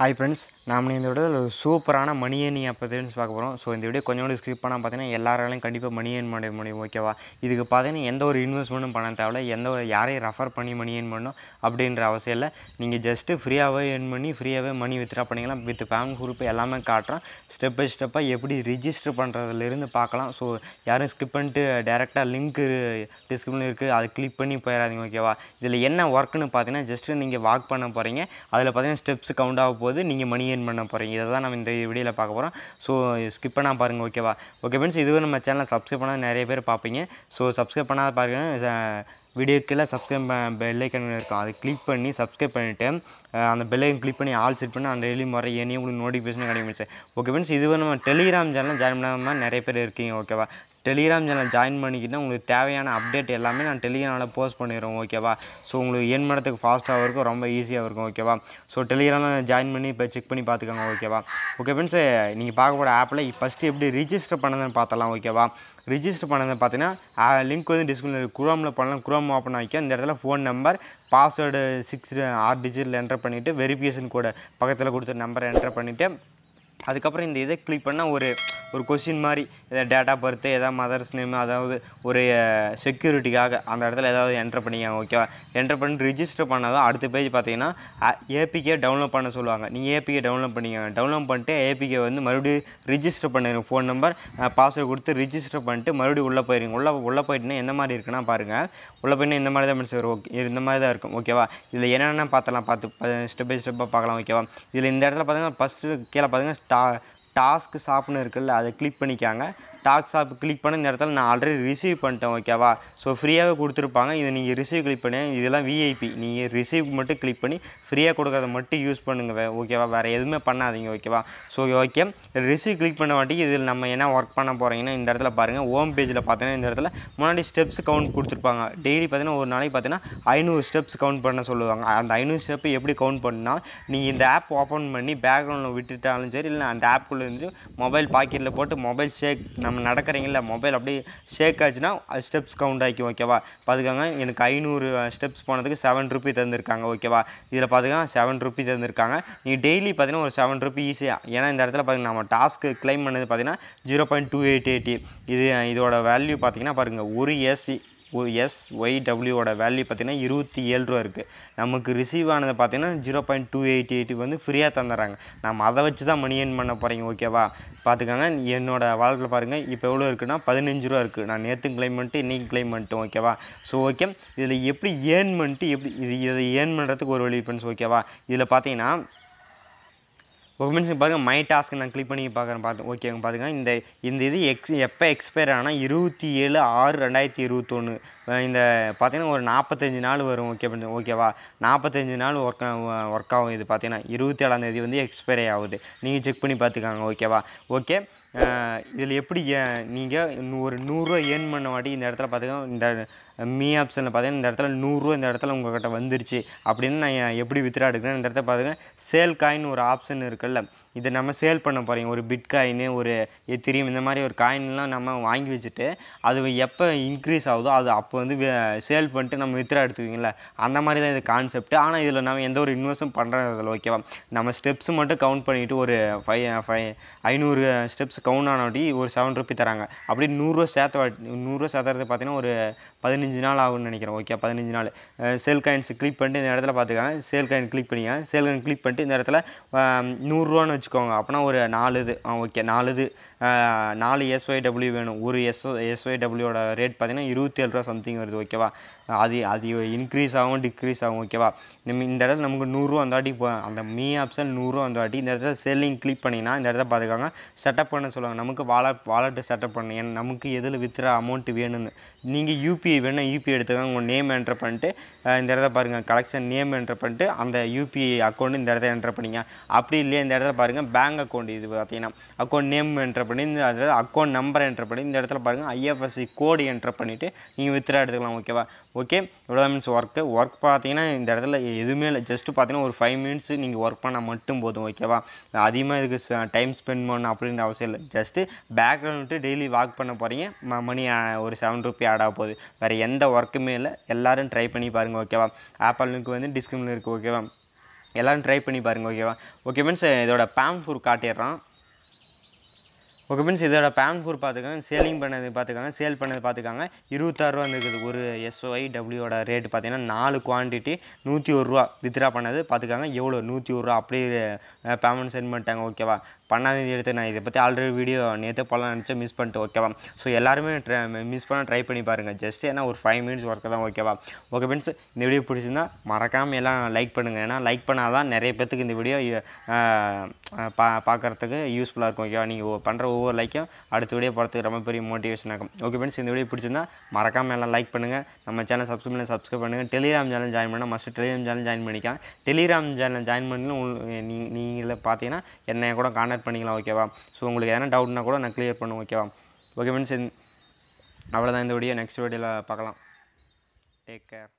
hi friends நாம் இந்த விட ஒரு சூப்பரான மணியன் ஏர்னிங் ஆப் தெரிஞ்சு பார்க்க போகிறோம் ஸோ இந்த வீடியோ கூட ஸ்கிரிப் பண்ணால் பார்த்தீங்கன்னா எல்லாராலையும் கண்டிப்பாக மணி பண்ண முடியும் ஓகேவா இதுக்கு பார்த்தீங்கன்னா எந்த ஒரு இன்வெஸ்ட்மெண்ட்டும் பண்ண தேவையில்ல எந்த ஒரு யாரையும் ரெஃபர் பண்ணி மணி ஏர்ன் பண்ணணும் அப்படின்ற அவசியம் இல்லை நீங்கள் ஜஸ்ட்டு ஃப்ரீயாகவே ஏர்ன் பண்ணி ஃப்ரீயாகவே மணி வித்ரா பண்ணிக்கலாம் வித் பேங்க் குரூப் எல்லாமே காட்டுறோம் ஸ்டெப் பை ஸ்டெப்பாக எப்படி ரிஜிஸ்டர் பண்ணுறதுலேருந்து பார்க்கலாம் ஸோ யாரும் ஸ்கிப் பண்ணிட்டு டேரெக்டாக லிங்க் டிஸ்கிரிப்ஷன் இருக்குது அதை கிளிக் பண்ணி போயிடாதீங்க ஓகேவா இதில் என்ன ஒர்க்குன்னு பார்த்தீங்கன்னா ஜஸ்ட்டு நீங்கள் வாக் பண்ண போகிறீங்க அதில் பார்த்தீங்கன்னா ஸ்டெப்ஸ் கவுண்ட் ஆக போது நீங்கள் மணி ஏர்ன் பண்ண போகிறீங்க இதை தான் நம்ம இந்த வீடியோவில் பார்க்க போகிறோம் ஸோ ஸ்கிப் பண்ணால் பாருங்கள் ஓகேவா ஓகே ஃப்ரெண்ட்ஸ் இதுவே நம்ம சேனலை சப்ஸ்கிரைப் பண்ணால் நிறைய பேர் பார்ப்பீங்க ஸோ சப்ஸ்கிரைப் பண்ணாத பாருங்கள் வீடியோக்கெல்லாம் சப்ஸ்கிரைப் பெல்லைக்கன் இருக்கும் அதை கிளிக் பண்ணி சப்ஸ்கிரைப் பண்ணிவிட்டு அந்த பெல்லைக்கன் கிளிக் பண்ணி ஆல் செட் பண்ணி அந்த டெய்லி முறை ஏனையும் உங்களுக்கு நோட்டிஃபிகேஷன் கிடைக்கும் ஓகே ஃப்ரெண்ட்ஸ் இதுவே நம்ம டெலிகிராம் சேனல் ஜாயின் பண்ணாமல் நிறைய பேர் இருக்கீங்க ஓகேவா டெலிகிராம் சேனல் ஜாயின் பண்ணிக்கிட்டால் உங்களுக்கு தேவையான அப்டேட் எல்லாமே நான் டெலிகிராமில் போஸ்ட் பண்ணிடுறோம் ஓகேவா ஸோ உங்களுக்கு என் மனத்துக்கு ஃபாஸ்ட்டாக இருக்கும் ரொம்ப ஈஸியாக இருக்கும் ஓகேவா ஸோ டெலிகிராமில் ஜாயின் பண்ணி இப்போ செக் பண்ணி பார்த்துக்கோங்க ஓகேவா ஓகே ஃப்ரெண்ட்ஸ் நீங்கள் பார்க்கக்கூட ஆப்பில் ஃபஸ்ட்டு எப்படி ரிஜிஸ்டர் பண்ணதுன்னு பார்த்தலாம் ஓகேவா ரிஜிஸ்டர் பண்ணதை பார்த்தீங்கன்னா லிங்க் வந்து டிஸ்கிரிப்ஷன் குரோமில் பண்ணலாம் குரோம் ஓப்பன் ஆகிக்கும் இந்த இடத்துல ஃபோன் நம்பர் பாஸ்வேர்டு சிக்ஸ் ஆறு டிஜிட்டில் என்டர் பண்ணிவிட்டு வெரிஃபிகேஷன் கோடு பக்கத்தில் கொடுத்த நம்பரை என்டர் பண்ணிவிட்டு அதுக்கப்புறம் இந்த இதை கிளிக் பண்ணால் ஒரு ஒரு கொஷின் மாதிரி எதாவது டேட்டா பர்த்து எதாவது மதர்ஸ் நேம் அதாவது ஒரு செக்யூரிட்டிக்காக அந்த இடத்துல ஏதாவது என்ட்ரு பண்ணிக்காங்க ஓகேவா என்ட்ரு பண்ணி ரிஜிஸ்டர் பண்ணால் தான் அடுத்த பேஜ் பார்த்தீங்கன்னா ஏபிகே டவுன்லோட் பண்ண சொல்லுவாங்க நீங்கள் ஏபிகே டவுன்லோட் பண்ணிக்கோங்க டவுன்லோட் பண்ணிட்டு ஏபிகே வந்து மறுபடியும் ரிஜிஸ்டர் பண்ணுங்க ஃபோன் நம்பர் பாஸ்வேர்டு கொடுத்து ரிஜிஸ்டர் பண்ணிட்டு மறுபடியும் உள்ளே போயிருங்க உள்ளே உள்ளே போயிட்டுனா எந்த மாதிரி இருக்குன்னா பாருங்கள் உள்ளே போயிட்டுனா இந்த மாதிரி தான் மனுஷன் ஓகே இந்த மாதிரி தான் இருக்கும் ஓகேவா இதில் என்னென்ன பார்த்தலாம் பார்த்து ஸ்டெப் பை ஸ்டெப்பாக பார்க்கலாம் ஓகேவா இதில் இந்த இடத்துல பார்த்தீங்கன்னா ஃபஸ்ட்டு கீழே பார்த்தீங்கன்னா டா டாஸ்க்கு சாப்புன்னு இருக்குல்ல அதை கிளிக் பண்ணிக்காங்க டாக்ஸ் ஆப் கிளிக் பண்ண நேரத்தில் நான் ஆல்ரெடி ரிசீவ் பண்ணிட்டேன் ஓகேவா ஸோ ஃப்ரீயாகவே கொடுத்துருப்பாங்க இதை நீங்கள் ரிசீவ் கிளிக் பண்ணி இதெல்லாம் விஐபி நீங்கள் ரிசீவ் மட்டும் கிளிக் பண்ணி ஃப்ரீயாக கொடுக்கறத மட்டும் யூஸ் பண்ணுங்க ஓகேவா வேறு எதுவுமே பண்ணாதீங்க ஓகேவா ஸோ ஓகே ரிசீவ் கிளிக் பண்ண வாட்டி இதில் நம்ம என்ன ஒர்க் பண்ண போகிறீங்கன்னா இந்த இடத்துல பாருங்கள் ஹோம் பேஜில் பார்த்தீங்கன்னா இந்த இடத்துல முன்னாடி ஸ்டெப்ஸ் கவுண்ட் கொடுத்துருப்பாங்க டெய்லி பார்த்தீங்கன்னா ஒரு நாளைக்கு பார்த்தீங்கன்னா ஐநூறு ஸ்டெப்ஸ் கவுண்ட் பண்ண சொல்லுவாங்க அந்த ஐநூறு ஸ்டெப் எப்படி கவுண்ட் பண்ணால் நீங்கள் இந்த ஆப் ஓப்பன் பண்ணி பேக்ரவுண்டில் விட்டுட்டாலும் சரி இல்லை அந்த ஆப்புக்குள்ளே இருந்து மொபைல் பாக்கெட்டில் போட்டு மொபைல் ஷேக் நம்ம நம்ம நடக்கிறீங்கள மொபைல் அப்படியே ஷேக் ஆச்சுன்னா ஸ்டெப்ஸ் கவுண்ட் ஆகி ஓகேவா பார்த்துக்கோங்க எனக்கு ஐநூறு ஸ்டெப்ஸ் போனதுக்கு செவன் ருபி தந்திருக்காங்க ஓகேவா இதில் பார்த்துக்கோங்க செவன் ருபி தந்திருக்காங்க நீங்கள் டெய்லி பார்த்தீங்கன்னா ஒரு செவன் ருபி ஈஸியாக ஏன்னா இந்த இடத்துல பார்த்தீங்கன்னா நம்ம டாஸ்க்கு கிளைம் பண்ணது பார்த்தீங்கன்னா zero point two eight eighty இது இதோட வேல்யூ பார்த்தீங்கன்னா பாருங்கள் ஒரு ஏசி எஸ் ஒய் டபிள்யூவோட வேல்யூ பார்த்திங்கன்னா இருபத்தி ஏழு ரூபா இருக்குது நமக்கு ரிசீவ் ஆனது பார்த்திங்கன்னா ஜீரோ பாயிண்ட் டூ எயிட் எயிட்டுக்கு வந்து ஃப்ரீயாக தந்துடுறாங்க நம்ம அதை வச்சு தான் மணி ஏர்ன் பண்ண போகிறீங்க ஓகேவா பார்த்துக்கோங்க என்னோடய வாழ்க்கையில் பாருங்கள் இப்போ எவ்வளோ இருக்குன்னா பதினஞ்சு ரூபா இருக்குது நான் நேற்று கிளைம் பண்ணிட்டு இன்றைக்கி கிளைம் பண்ணிட்டோம் ஓகேவா ஸோ ஓகே இதில் எப்படி ஏர்ன் பண்ணிட்டு எப்படி இது இதை ஏர்ன் பண்ணுறதுக்கு ஒரு வழி ஃப்ரெண்ட்ஸ் ஓகேவா இதில் பார்த்தீங்கன்னா ஒரு நிமிஷம் பாருங்கள் மை டாஸ்க் நான் கிளிக் பண்ணி பார்க்குறேன் பார்த்து ஓகேங்க பாருங்கள் இந்த இந்த இது எக்ஸ் எப்போ எக்ஸ்பயர் ஆனால் இருபத்தி ஏழு ஆறு ரெண்டாயிரத்தி இருபத்தொன்று இந்த பார்த்தீங்கன்னா ஒரு நாற்பத்தஞ்சு நாள் வரும் ஓகே பண்ணி ஓகேவா நாற்பத்தஞ்சு நாள் ஒர்க் ஒர்க் ஆகும் இது பார்த்தீங்கன்னா இருபத்தி ஏழாந்தேதி வந்து எக்ஸ்பயர் ஆகுது நீங்கள் செக் பண்ணி பார்த்துக்காங்க ஓகேவா ஓகே இதில் எப்படி நீங்கள் ஒரு நூறுரூவா ஏர்ன் பண்ண வாட்டி இந்த இடத்துல பார்த்துக்கோங்க இந்த மீ ஆப்ஷனில் பார்த்தீங்கன்னா இந்த இடத்துல நூறுரூவா இந்த இடத்துல உங்கள்கிட்ட வந்துருச்சு அப்படின்னு நான் எப்படி வித்ரா எடுக்கிறேன் இந்த இடத்துல பார்த்துக்கேன் சேல் காயின் ஒரு ஆப்ஷன் இருக்குல்ல இதை நம்ம சேல் பண்ண போகிறீங்க ஒரு பிட் காயின் ஒரு எத்திரியம் இந்த மாதிரி ஒரு காயின்லாம் நம்ம வாங்கி வச்சுட்டு அது எப்போ இன்க்ரீஸ் ஆகுதோ அது அப்போ வந்து சேல் பண்ணிட்டு நம்ம வித்ரா எடுத்துக்கிங்களா அந்த மாதிரி தான் இது கான்செப்ட் ஆனால் இதில் நம்ம எந்த ஒரு இன்வெஸ்ட்டும் பண்ணுறதில்ல ஓகேவா நம்ம ஸ்டெப்ஸ் மட்டும் கவுண்ட் பண்ணிவிட்டு ஒரு ஃபை ஃபை ஐநூறு ஸ்டெப்ஸ் கவுண்ட் ஆனாட்டி ஒரு செவன் ருபி தராங்க அப்படி நூறுரூவா சேர்த்த நூறுரூவா சேர்த்துறது பார்த்தீங்கன்னா ஒரு பதினஞ்சு பதினஞ்சு நாள் ஆகும்னு நினைக்கிறேன் ஓகே பதினஞ்சு நாள் சேல் காயின்ஸ் கிளிக் பண்ணிட்டு இந்த இடத்துல பார்த்துக்காங்க சேல் காயின் கிளிக் பண்ணிங்க சேல் காயின் கிளிக் பண்ணிட்டு இந்த இடத்துல நூறுரூவான்னு வச்சுக்கோங்க அப்போனா ஒரு நாலு இது ஓகே நாலு இது நாலு எஸ்ஒய்டபிள்யூ வேணும் ஒரு எஸ் எஸ்ஒய்டபிள்யூட ரேட் பார்த்திங்கன்னா இருபத்தி ஏழு ரூபா சம்திங் வருது ஓகேவா அது அது இன்க்ரீஸ் ஆகும் டிக்ரீஸ் ஆகும் ஓகேவா நம்ம இந்த இடத்துல நமக்கு நூறுரூவா அந்த வாட்டி போ அந்த மீ ஆப்ஷன் நூறுரூவா அந்த வாட்டி இந்த இடத்துல செல்லிங் கிளிக் பண்ணிங்கன்னா இந்த இடத்துல பார்த்துக்காங்க செட்டப் பண்ண சொல்லுவாங்க நமக்கு வாலட் வாலெட்டு செட்டப் பண்ணு ஏன்னா நமக்கு எதில் விற்றுற அமௌண்ட் வேணும்னு நீங்கள் யூபிஐ வேணும் யூபிஐ எடுத்துக்கோங்க உங்கள் நேம் என்ட்ரு பண்ணிட்டு இந்த இடத்துல பாருங்கள் கலெக்ஷன் நேம் என்ட்ரு பண்ணிட்டு அந்த யூபிஐ அக்கௌண்ட்டு இந்த இடத்துல என்ட்ரு பண்ணிங்க அப்படி இல்லையா இந்த இடத்துல பாருங்கள் பேங்க் அக்கௌண்ட் இது பார்த்தீங்கன்னா அக்கௌண்ட் நேம் என்ட்ரு பண்ணி இந்த அதில் அக்கௌண்ட் நம்பர் என்ட்ரு பண்ணி இந்த இடத்துல பாருங்கள் ஐஎஃப்எஸ்சி கோடு என்ட்ரு பண்ணிவிட்டு நீங்கள் வித்ரா எடுத்துக்கலாம் ஓகேவா ஓகே இவ்வளோ மீன்ஸ் ஒர்க்கு ஒர்க் பார்த்தீங்கன்னா இந்த இடத்துல எதுவுமே இல்லை ஜஸ்ட்டு பார்த்தீங்கன்னா ஒரு ஃபைவ் மினிட்ஸ் நீங்கள் ஒர்க் பண்ணால் மட்டும் போதும் ஓகேவா அதிகமாக இதுக்கு டைம் ஸ்பெண்ட் பண்ணணும் அப்படின்ற அவசியம் இல்லை ஜஸ்ட்டு பேக்ரவுண்ட் விட்டு டெய்லி வாக் பண்ண போகிறீங்க மணி ஒரு செவன் ருபி ஆட் ஆக போகுது வேறு எந்த ஒர்க்குமே இல்லை எல்லோரும் ட்ரை பண்ணி பாருங்கள் ஓகேவா ஆப்பிள் லிங்க் வந்து டிஸ்கிரிப்ஷன் இருக்குது ஓகேவா எல்லோரும் ட்ரை பண்ணி பாருங்கள் ஓகேவா ஓகே மீன்ஸ் இதோட பேம் ஃபூர் காட்டிடுறான் ஓகே ஃப்ரெண்ட்ஸ் இதோட பேன் கூர் பார்த்துக்காங்க சேலிங் பண்ணது பார்த்துக்காங்க சேல் பண்ணது பார்த்துக்காங்க இருபத்தாறுரூவா இருக்குது ஒரு எஸ்ஒய் டபிள்யூட ரேட்டு பார்த்தீங்கன்னா நாலு குவான்டிட்டி நூற்றி ஒரு ரூபா வித்ரா பண்ணது பார்த்துக்காங்க எவ்வளோ நூற்றி ஒரு ரூபா அப்படியே பேமெண்ட் சென்ட் பண்ணிட்டாங்க ஓகேவா பண்ணாதீங்க எடுத்து நான் இதை பற்றி ஆல்ரெடி வீடியோ நேற்று போகலாம் நினச்சா மிஸ் பண்ணிட்டு ஓகேவா ஸோ எல்லாருமே ட்ரை மிஸ் பண்ண ட்ரை பண்ணி பாருங்கள் ஜஸ்ட் ஏன்னா ஒரு ஃபைவ் மினிட்ஸ் ஒர்க்கு தான் ஓகேவா ஓகே ஃப்ரெண்ட்ஸ் இந்த வீடியோ பிடிச்சிருந்தா மறக்காமல் எல்லாம் லைக் பண்ணுங்கள் ஏன்னா லைக் பண்ணால் தான் நிறைய பேர்த்துக்கு இந்த வீடியோ பா பார்க்குறதுக்கு யூஸ்ஃபுல்லாக இருக்கும் ஓகேவா நீங்கள் பண்ணுற ஒவ்வொரு லைக்கும் அடுத்த வீடியோ போகிறதுக்கு ரொம்ப பெரிய மோட்டிவேஷன் ஆகும் ஓகே ஃப்ரெண்ட்ஸ் இந்த வீடியோ பிடிச்சிருந்தா மறக்காமல் எல்லாம் லைக் பண்ணுங்கள் நம்ம சேனல் சப்ஸ்கிரைப் பண்ணி சப்ஸ்கிரைப் பண்ணுங்கள் டெலிகிராம் சேனல் ஜாயின் பண்ணால் மஸ்ட் டெலிகிராம் சேனல் ஜாயின் பண்ணிக்கலாம் டெலிகிராம் சேனல் ஜாயின் பண்ணி நீங்கள் பார்த்தீங்கன்னா என்னை கூட காண கான்டாக்ட் பண்ணிக்கலாம் ஓகேவா ஸோ உங்களுக்கு எதனா டவுட்னா கூட நான் கிளியர் பண்ணுவேன் ஓகேவா ஓகே மீன்ஸ் அவ்வளோதான் இந்த வீடியோ நெக்ஸ்ட் வீடியோவில் பார்க்கலாம் டேக் கேர்